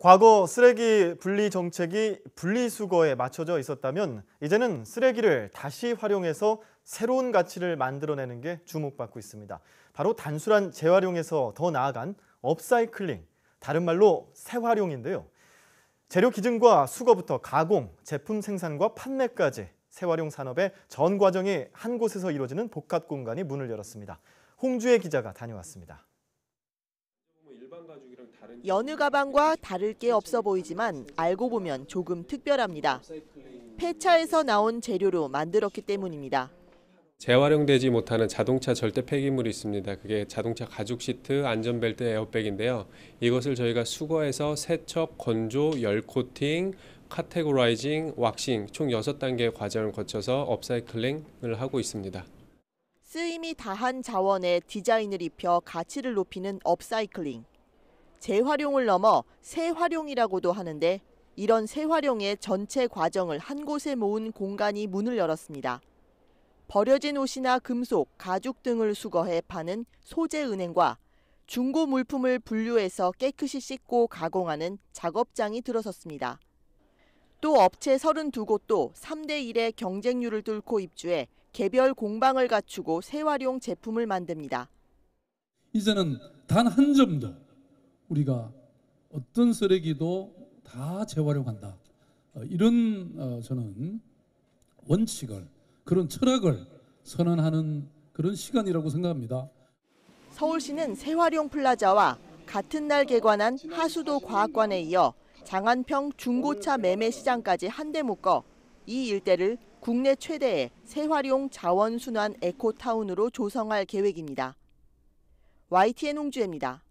과거 쓰레기 분리 정책이 분리수거에 맞춰져 있었다면 이제는 쓰레기를 다시 활용해서 새로운 가치를 만들어내는 게 주목받고 있습니다. 바로 단순한 재활용에서 더 나아간 업사이클링, 다른 말로 새활용인데요. 재료 기증과 수거부터 가공, 제품 생산과 판매까지 새활용 산업의 전 과정이 한 곳에서 이루어지는 복합 공간이 문을 열었습니다. 홍주혜 기자가 다녀왔습니다. 여느 가방과 다를 게 없어 보이지만 알고 보면 조금 특별합니다. 폐차에서 나온 재료로 만들었기 때문입니다. 재활용되지 못하는 자동차 절대 폐기물이 있습니다. 그게 자동차 가죽 시트, 안전벨트, 에어백인데요. 이것을 저희가 수거해서 세척, 건조, 열 코팅, 카테고라이징, 왁싱 총 6단계의 과정을 거쳐서 업사이클링을 하고 있습니다. 쓰임이 다한 자원에 디자인을 입혀 가치를 높이는 업사이클링. 재활용을 넘어 새활용이라고도 하는데 이런 새활용의 전체 과정을 한 곳에 모은 공간이 문을 열었습니다. 버려진 옷이나 금속, 가죽 등을 수거해 파는 소재 은행과 중고 물품을 분류해서 깨끗이 씻고 가공하는 작업장이 들어섰습니다. 또 업체 32곳도 3대 1의 경쟁률을 뚫고 입주해 개별 공방을 갖추고 새활용 제품을 만듭니다. 이제는 단 한 점도 우리가 어떤 쓰레기도 다 재활용한다. 어, 이런 어, 저는 원칙을 그런 철학을 선언하는 그런 시간이라고 생각합니다. 서울시는 세활용 플라자와 같은 날 개관한 하수도 과학관에 이어 장안평 중고차 매매 시장까지 한데 묶어 이 일대를 국내 최대의 세활용 자원순환 에코타운으로 조성할 계획입니다. YTN 홍주혜입니다.